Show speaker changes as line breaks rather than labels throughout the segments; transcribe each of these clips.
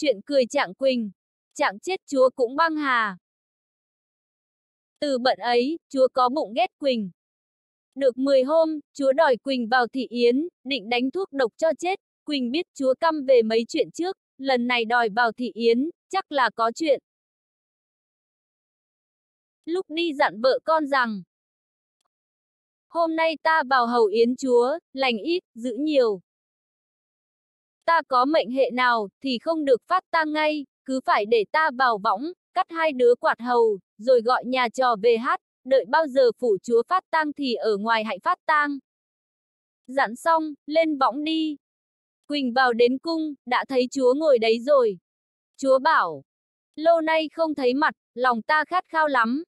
Chuyện cười Trạng Quỳnh. Trạng chết chúa cũng băng hà. Từ bận ấy, chúa có bụng ghét Quỳnh. Được 10 hôm, chúa đòi Quỳnh vào thị yến, định đánh thuốc độc cho chết. Quỳnh biết chúa căm về mấy chuyện trước, lần này đòi vào thị yến, chắc là có chuyện. Lúc đi dặn vợ con rằng, hôm nay ta vào hầu yến chúa, lành ít, giữ nhiều ta có mệnh hệ nào thì không được phát ta ngay, cứ phải để ta vào võng, cắt hai đứa quạt hầu, rồi gọi nhà trò về hát, đợi bao giờ phủ chúa phát tang thì ở ngoài hãy phát tang. Dặn xong, lên võng đi. Quỳnh vào đến cung, đã thấy chúa ngồi đấy rồi. Chúa bảo, lâu nay không thấy mặt, lòng ta khát khao lắm.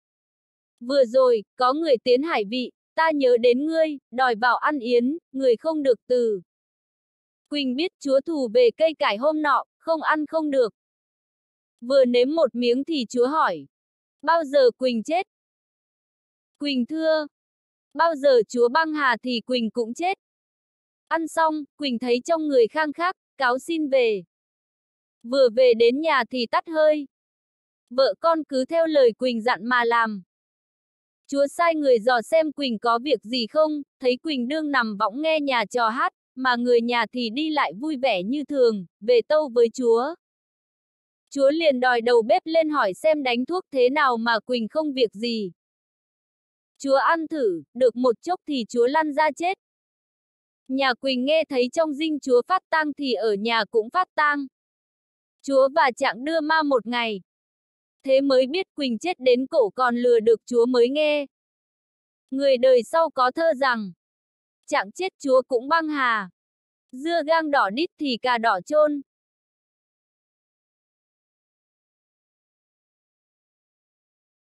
Vừa rồi, có người tiến hải vị, ta nhớ đến ngươi, đòi vào ăn yến, người không được từ. Quỳnh biết chúa thù về cây cải hôm nọ, không ăn không được. Vừa nếm một miếng thì chúa hỏi. Bao giờ Quỳnh chết? Quỳnh thưa. Bao giờ chúa băng hà thì Quỳnh cũng chết. Ăn xong, Quỳnh thấy trong người khang khác, cáo xin về. Vừa về đến nhà thì tắt hơi. Vợ con cứ theo lời Quỳnh dặn mà làm. Chúa sai người dò xem Quỳnh có việc gì không, thấy Quỳnh đương nằm võng nghe nhà trò hát, mà người nhà thì đi lại vui vẻ như thường, về tâu với chúa. Chúa liền đòi đầu bếp lên hỏi xem đánh thuốc thế nào mà Quỳnh không việc gì. Chúa ăn thử, được một chốc thì chúa lăn ra chết. Nhà Quỳnh nghe thấy trong dinh chúa phát tang thì ở nhà cũng phát tang. Chúa và trạng đưa ma một ngày. Thế mới biết Quỳnh chết đến cổ còn lừa được chúa mới nghe. Người đời sau có thơ rằng, chạng chết chúa cũng băng hà. Dưa gang đỏ nít thì cà đỏ chôn